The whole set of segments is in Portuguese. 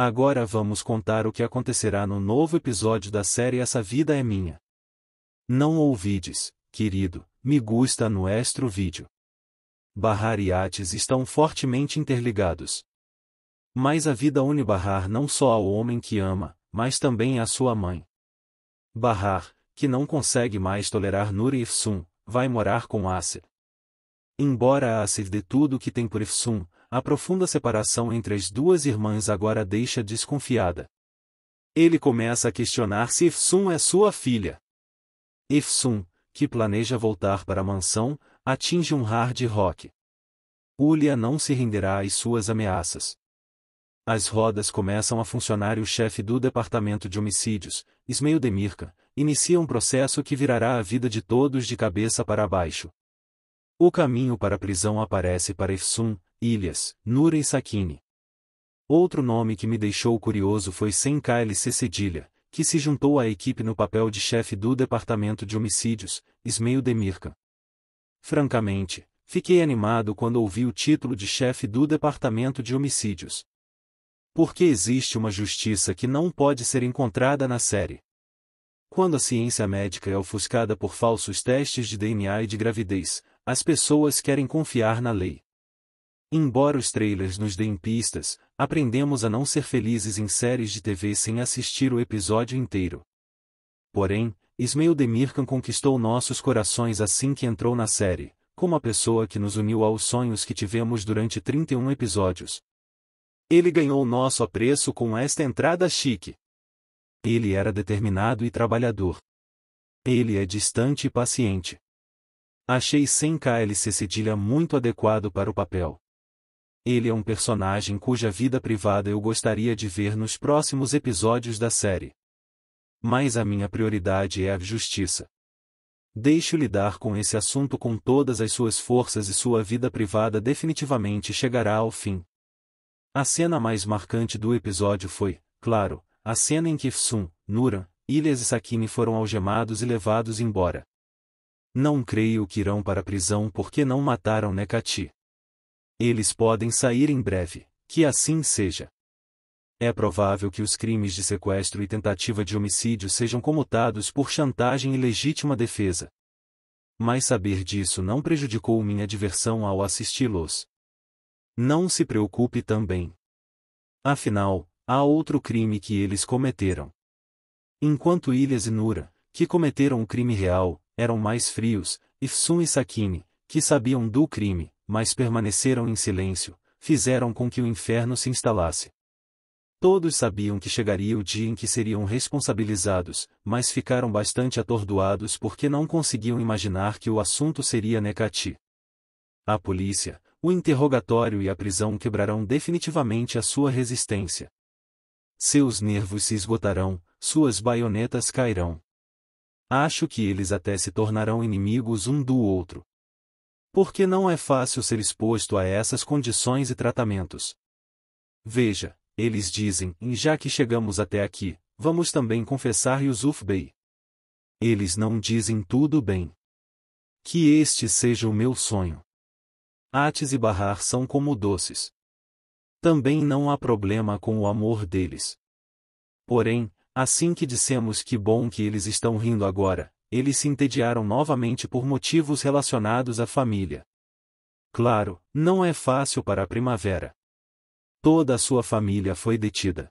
Agora vamos contar o que acontecerá no novo episódio da série Essa Vida é Minha. Não ouvides, querido, me gusta no extra vídeo. Barrar e Ates estão fortemente interligados. Mas a vida une Barrar não só ao homem que ama, mas também à sua mãe. Barrar, que não consegue mais tolerar Nuri e Ifsun, vai morar com Acer. Embora a ser de tudo que tem por Ifsum, a profunda separação entre as duas irmãs agora deixa desconfiada. Ele começa a questionar se Ifsum é sua filha. Ifsum, que planeja voltar para a mansão, atinge um hard rock. Ulia não se renderá às suas ameaças. As rodas começam a funcionar e o chefe do Departamento de Homicídios, Ismail Demirka, inicia um processo que virará a vida de todos de cabeça para baixo. O caminho para a prisão aparece para Ifsun, Ilhas, Nura e Sakine. Outro nome que me deixou curioso foi Sem KLC Cedilha, que se juntou à equipe no papel de chefe do Departamento de Homicídios, Ismail Demirkan. Francamente, fiquei animado quando ouvi o título de chefe do Departamento de Homicídios. Porque existe uma justiça que não pode ser encontrada na série. Quando a ciência médica é ofuscada por falsos testes de DNA e de gravidez, as pessoas querem confiar na lei. Embora os trailers nos deem pistas, aprendemos a não ser felizes em séries de TV sem assistir o episódio inteiro. Porém, Ismail Demirkan conquistou nossos corações assim que entrou na série, como a pessoa que nos uniu aos sonhos que tivemos durante 31 episódios. Ele ganhou nosso apreço com esta entrada chique. Ele era determinado e trabalhador. Ele é distante e paciente. Achei 100KLC Cedilha muito adequado para o papel. Ele é um personagem cuja vida privada eu gostaria de ver nos próximos episódios da série. Mas a minha prioridade é a justiça. Deixe lidar com esse assunto com todas as suas forças e sua vida privada definitivamente chegará ao fim. A cena mais marcante do episódio foi, claro, a cena em que Fsun, Nuran, Ilhas e Sakine foram algemados e levados embora não creio que irão para a prisão porque não mataram Necati. Eles podem sair em breve, que assim seja. É provável que os crimes de sequestro e tentativa de homicídio sejam comutados por chantagem e legítima defesa. Mas saber disso não prejudicou minha diversão ao assisti-los. Não se preocupe também. Afinal, há outro crime que eles cometeram. Enquanto Ilhas e Nura, que cometeram o um crime real, eram mais frios, Ifsun e Sakine, que sabiam do crime, mas permaneceram em silêncio, fizeram com que o inferno se instalasse. Todos sabiam que chegaria o dia em que seriam responsabilizados, mas ficaram bastante atordoados porque não conseguiam imaginar que o assunto seria Necati. A polícia, o interrogatório e a prisão quebrarão definitivamente a sua resistência. Seus nervos se esgotarão, suas baionetas cairão. Acho que eles até se tornarão inimigos um do outro. Porque não é fácil ser exposto a essas condições e tratamentos. Veja, eles dizem, e já que chegamos até aqui, vamos também confessar Yusuf Bey. Eles não dizem tudo bem. Que este seja o meu sonho. Ates e Barrar são como doces. Também não há problema com o amor deles. Porém, Assim que dissemos que bom que eles estão rindo agora, eles se entediaram novamente por motivos relacionados à família. Claro, não é fácil para a primavera. Toda a sua família foi detida.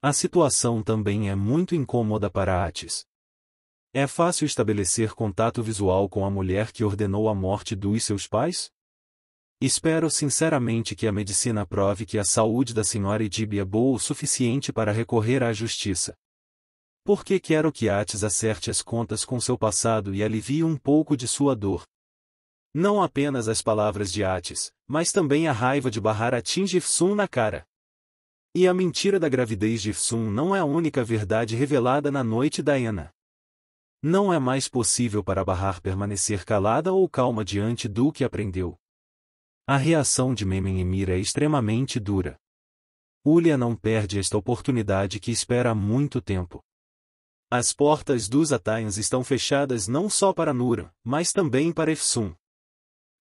A situação também é muito incômoda para Atis. É fácil estabelecer contato visual com a mulher que ordenou a morte dos seus pais? Espero sinceramente que a medicina prove que a saúde da senhora Edib é boa o suficiente para recorrer à justiça. Porque quero que Ates acerte as contas com seu passado e alivie um pouco de sua dor. Não apenas as palavras de Ates, mas também a raiva de barrar atinge Ifsun na cara. E a mentira da gravidez de Ifsun não é a única verdade revelada na noite da Ena. Não é mais possível para barrar permanecer calada ou calma diante do que aprendeu. A reação de Mememir é extremamente dura. Ulia não perde esta oportunidade que espera há muito tempo. As portas dos Atayans estão fechadas não só para Nura, mas também para Efsun.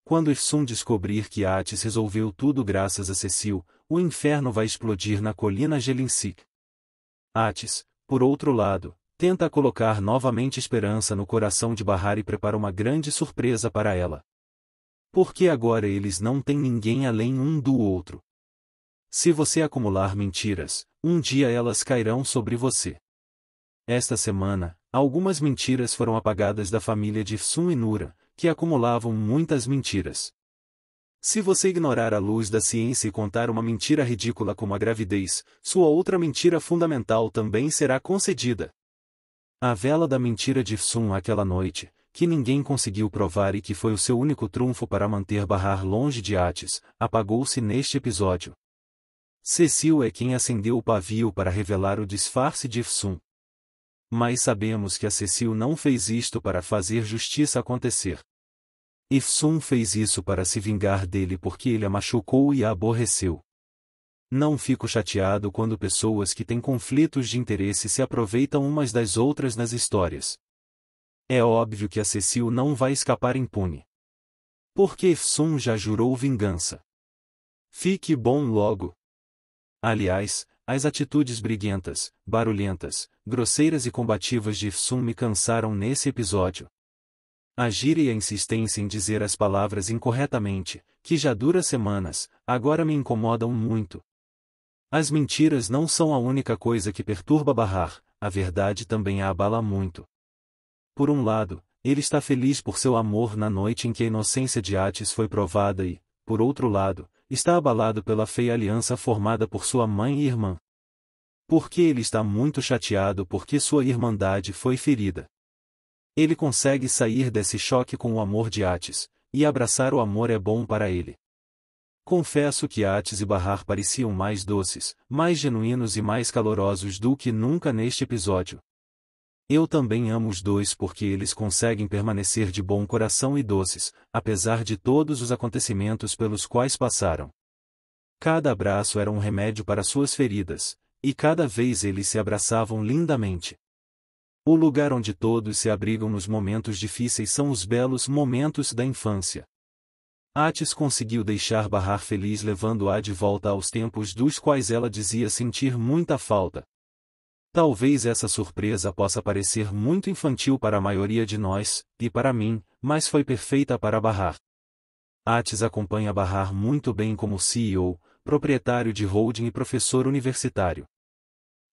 Quando Ifsun descobrir que Atis resolveu tudo graças a Cecil, o inferno vai explodir na colina Gelincic. Atis, por outro lado, tenta colocar novamente esperança no coração de Bahari e prepara uma grande surpresa para ela porque agora eles não têm ninguém além um do outro. Se você acumular mentiras, um dia elas cairão sobre você. Esta semana, algumas mentiras foram apagadas da família de Sun e Nura, que acumulavam muitas mentiras. Se você ignorar a luz da ciência e contar uma mentira ridícula como a gravidez, sua outra mentira fundamental também será concedida. A vela da mentira de Sun aquela noite, que ninguém conseguiu provar e que foi o seu único trunfo para manter Barrar longe de Ates, apagou-se neste episódio. Cecil é quem acendeu o pavio para revelar o disfarce de Ifsum. Mas sabemos que a Cecil não fez isto para fazer justiça acontecer. Ifsum fez isso para se vingar dele porque ele a machucou e a aborreceu. Não fico chateado quando pessoas que têm conflitos de interesse se aproveitam umas das outras nas histórias. É óbvio que a Cecil não vai escapar impune. Porque Sun já jurou vingança. Fique bom logo. Aliás, as atitudes briguentas, barulhentas, grosseiras e combativas de Ifsun me cansaram nesse episódio. A gíria e a insistência em dizer as palavras incorretamente, que já dura semanas, agora me incomodam muito. As mentiras não são a única coisa que perturba Barrar, a verdade também a abala muito. Por um lado, ele está feliz por seu amor na noite em que a inocência de Atis foi provada e, por outro lado, está abalado pela feia aliança formada por sua mãe e irmã. Porque ele está muito chateado porque sua irmandade foi ferida. Ele consegue sair desse choque com o amor de Atis, e abraçar o amor é bom para ele. Confesso que Atis e Barrar pareciam mais doces, mais genuínos e mais calorosos do que nunca neste episódio. Eu também amo os dois porque eles conseguem permanecer de bom coração e doces, apesar de todos os acontecimentos pelos quais passaram. Cada abraço era um remédio para suas feridas, e cada vez eles se abraçavam lindamente. O lugar onde todos se abrigam nos momentos difíceis são os belos momentos da infância. Atis conseguiu deixar Barrar feliz levando-a de volta aos tempos dos quais ela dizia sentir muita falta, Talvez essa surpresa possa parecer muito infantil para a maioria de nós, e para mim, mas foi perfeita para Barrar. Ates acompanha Barrar muito bem como CEO, proprietário de holding e professor universitário.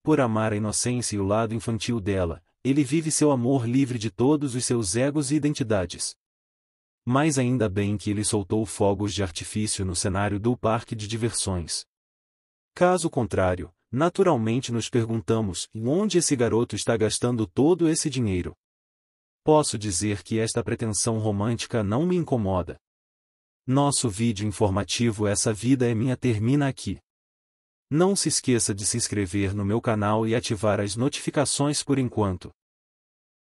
Por amar a inocência e o lado infantil dela, ele vive seu amor livre de todos os seus egos e identidades. Mas ainda bem que ele soltou fogos de artifício no cenário do parque de diversões. Caso contrário, naturalmente nos perguntamos onde esse garoto está gastando todo esse dinheiro. Posso dizer que esta pretensão romântica não me incomoda. Nosso vídeo informativo Essa Vida é Minha termina aqui. Não se esqueça de se inscrever no meu canal e ativar as notificações por enquanto.